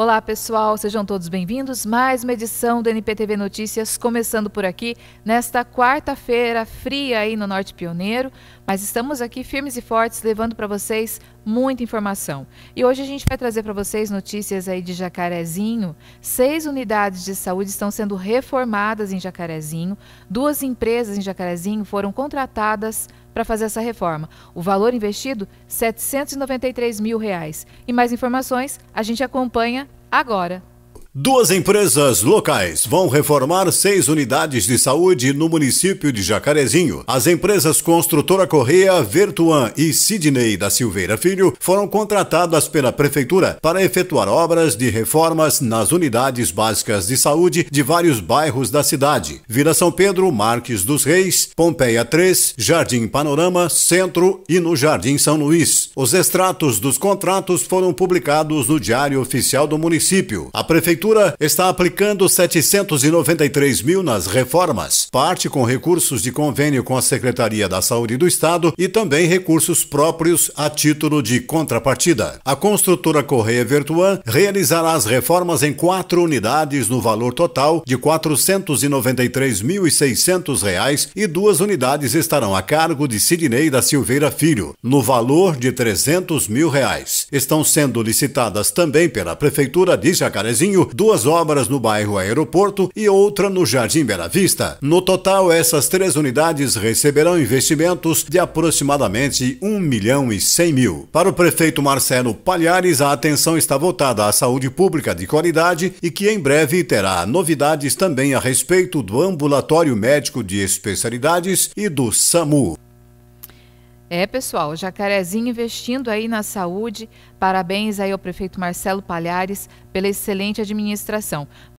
Olá pessoal, sejam todos bem-vindos. Mais uma edição do NPTV Notícias, começando por aqui nesta quarta-feira fria aí no Norte Pioneiro, mas estamos aqui firmes e fortes levando para vocês muita informação. E hoje a gente vai trazer para vocês notícias aí de Jacarezinho. Seis unidades de saúde estão sendo reformadas em Jacarezinho, duas empresas em Jacarezinho foram contratadas para fazer essa reforma. O valor investido, R$ 793 mil. Reais. E mais informações a gente acompanha agora. Duas empresas locais vão reformar seis unidades de saúde no município de Jacarezinho. As empresas Construtora Correia, Vertuan e Sidney da Silveira Filho foram contratadas pela Prefeitura para efetuar obras de reformas nas unidades básicas de saúde de vários bairros da cidade: Vila São Pedro, Marques dos Reis, Pompeia 3, Jardim Panorama, Centro e no Jardim São Luís. Os extratos dos contratos foram publicados no Diário Oficial do Município. A Prefeitura Prefeitura está aplicando 793 mil nas reformas, parte com recursos de convênio com a Secretaria da Saúde do Estado e também recursos próprios a título de contrapartida. A construtora Correia Vertuan realizará as reformas em quatro unidades no valor total de R$ 493.600 e duas unidades estarão a cargo de Sidney da Silveira Filho, no valor de R$ 300 mil. Reais. Estão sendo licitadas também pela Prefeitura de Jacarezinho duas obras no bairro Aeroporto e outra no Jardim Bela Vista. No total, essas três unidades receberão investimentos de aproximadamente 1 milhão e 100 mil. Para o prefeito Marcelo Palhares, a atenção está voltada à saúde pública de qualidade e que em breve terá novidades também a respeito do ambulatório médico de especialidades e do SAMU. É, pessoal, Jacarezinho investindo aí na saúde. Parabéns aí ao prefeito Marcelo Palhares pela excelente administração.